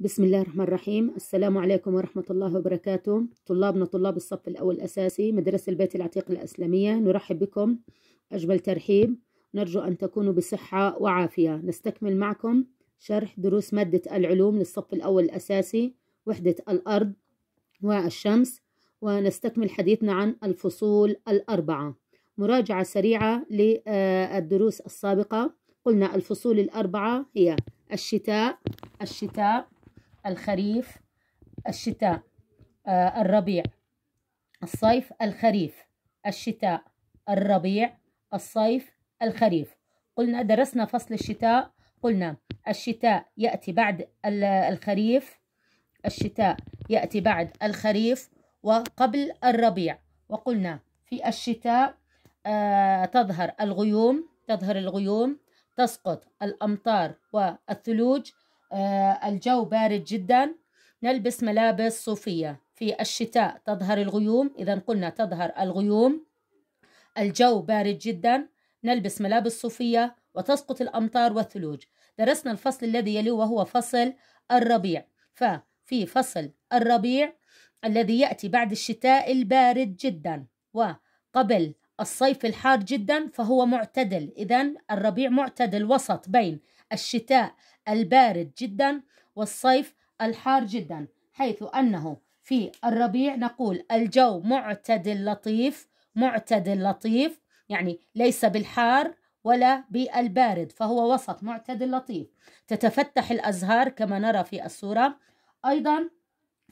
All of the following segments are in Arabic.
بسم الله الرحمن الرحيم السلام عليكم ورحمة الله وبركاته طلابنا طلاب الصف الأول الأساسي مدرسة البيت العتيق الأسلامية نرحب بكم أجمل ترحيب نرجو أن تكونوا بصحة وعافية نستكمل معكم شرح دروس مادة العلوم للصف الأول الأساسي وحدة الأرض والشمس ونستكمل حديثنا عن الفصول الأربعة مراجعة سريعة للدروس السابقة قلنا الفصول الأربعة هي الشتاء الشتاء الخريف الشتاء آه، الربيع الصيف الخريف الشتاء الربيع الصيف الخريف قلنا درسنا فصل الشتاء قلنا الشتاء يأتي بعد الخريف الشتاء يأتي بعد الخريف وقبل الربيع وقلنا في الشتاء آه، تظهر الغيوم تظهر الغيوم تسقط الأمطار والثلوج آه، الجو بارد جدا نلبس ملابس صوفية في الشتاء تظهر الغيوم إذا قلنا تظهر الغيوم الجو بارد جدا نلبس ملابس صوفية وتسقط الأمطار والثلوج درسنا الفصل الذي يلي وهو فصل الربيع ففي فصل الربيع الذي يأتي بعد الشتاء البارد جدا وقبل الصيف الحار جدا فهو معتدل إذا الربيع معتدل وسط بين الشتاء البارد جدا والصيف الحار جدا حيث أنه في الربيع نقول الجو معتدل لطيف معتدل لطيف يعني ليس بالحار ولا بالبارد فهو وسط معتدل لطيف تتفتح الأزهار كما نرى في الصورة أيضا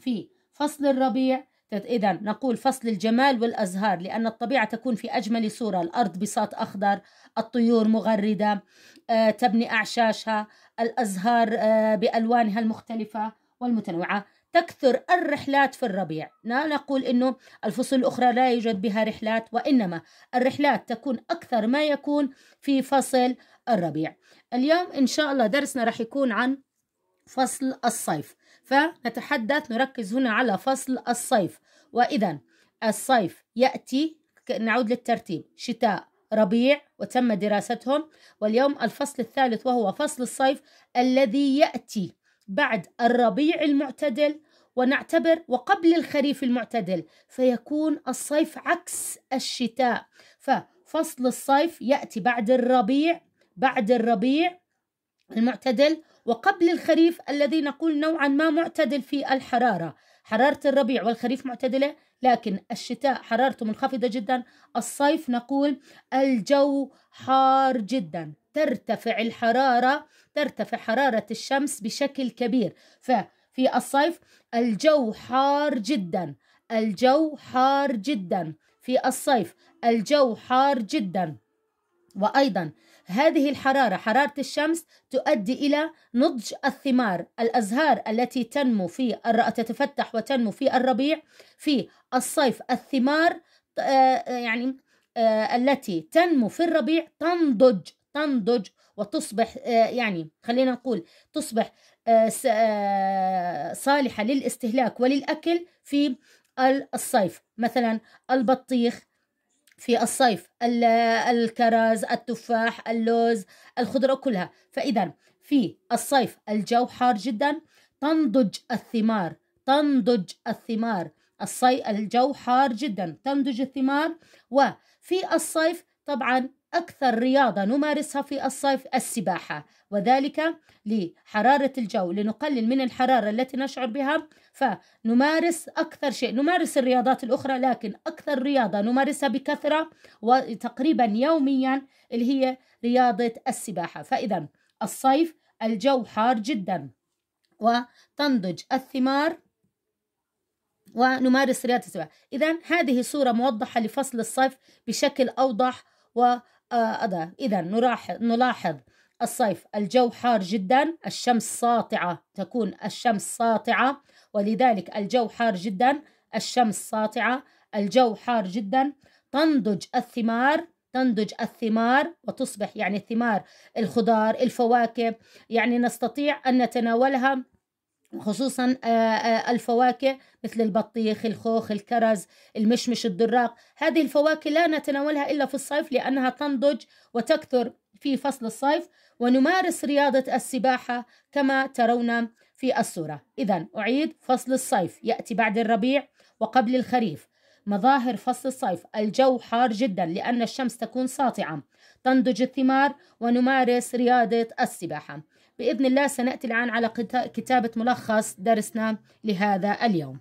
في فصل الربيع إذا نقول فصل الجمال والأزهار لأن الطبيعة تكون في أجمل صورة الأرض بساط أخضر الطيور مغردة آه، تبني أعشاشها الأزهار آه، بألوانها المختلفة والمتنوعة تكثر الرحلات في الربيع لا نقول أنه الفصول الأخرى لا يوجد بها رحلات وإنما الرحلات تكون أكثر ما يكون في فصل الربيع اليوم إن شاء الله درسنا راح يكون عن فصل الصيف فنتحدث نركز هنا على فصل الصيف وإذا الصيف يأتي نعود للترتيب شتاء ربيع وتم دراستهم واليوم الفصل الثالث وهو فصل الصيف الذي يأتي بعد الربيع المعتدل ونعتبر وقبل الخريف المعتدل فيكون الصيف عكس الشتاء ففصل الصيف يأتي بعد الربيع بعد الربيع المعتدل وقبل الخريف الذي نقول نوعا ما معتدل في الحرارة حرارة الربيع والخريف معتدلة لكن الشتاء حرارته منخفضة جدا الصيف نقول الجو حار جدا ترتفع الحرارة ترتفع حرارة الشمس بشكل كبير ففي الصيف الجو حار جدا الجو حار جدا في الصيف الجو حار جدا وأيضا هذه الحرارة حرارة الشمس تؤدي إلى نضج الثمار الأزهار التي تنمو في تتفتح وتنمو في الربيع في الصيف الثمار آه، آه، يعني آه، التي تنمو في الربيع تنضج تنضج وتصبح يعني خلينا نقول تصبح صالحة للاستهلاك وللأكل في الصيف مثلا البطيخ في الصيف الكرز التفاح اللوز الخضرة كلها فإذا في الصيف الجو حار جدا تنضج الثمار تنضج الثمار الصيف الجو حار جدا تنضج الثمار وفي الصيف طبعا أكثر رياضة نمارسها في الصيف السباحة وذلك لحرارة الجو لنقلل من الحرارة التي نشعر بها فنمارس أكثر شيء نمارس الرياضات الأخرى لكن أكثر رياضة نمارسها بكثرة وتقريبا يوميا اللي هي رياضة السباحة فإذا الصيف الجو حار جدا وتنضج الثمار ونمارس رياضة السباحة إذا هذه صورة موضحة لفصل الصيف بشكل أوضح و آه، أضاء إذا نلاحظ الصيف الجو حار جدا الشمس ساطعة تكون الشمس ساطعة ولذلك الجو حار جدا الشمس ساطعة الجو حار جدا تنضج الثمار تنضج الثمار وتصبح يعني الثمار الخضار الفواكه يعني نستطيع أن نتناولها خصوصا آه، آه، الفواكه مثل البطيخ الخوخ الكرز المشمش الدراق هذه الفواكه لا نتناولها إلا في الصيف لأنها تنضج وتكثر في فصل الصيف ونمارس رياضة السباحة كما ترون في الصورة إذا أعيد فصل الصيف يأتي بعد الربيع وقبل الخريف مظاهر فصل الصيف الجو حار جدا لأن الشمس تكون ساطعة تنضج الثمار ونمارس رياضة السباحة بإذن الله سنأتي الآن على كتابة ملخص درسنا لهذا اليوم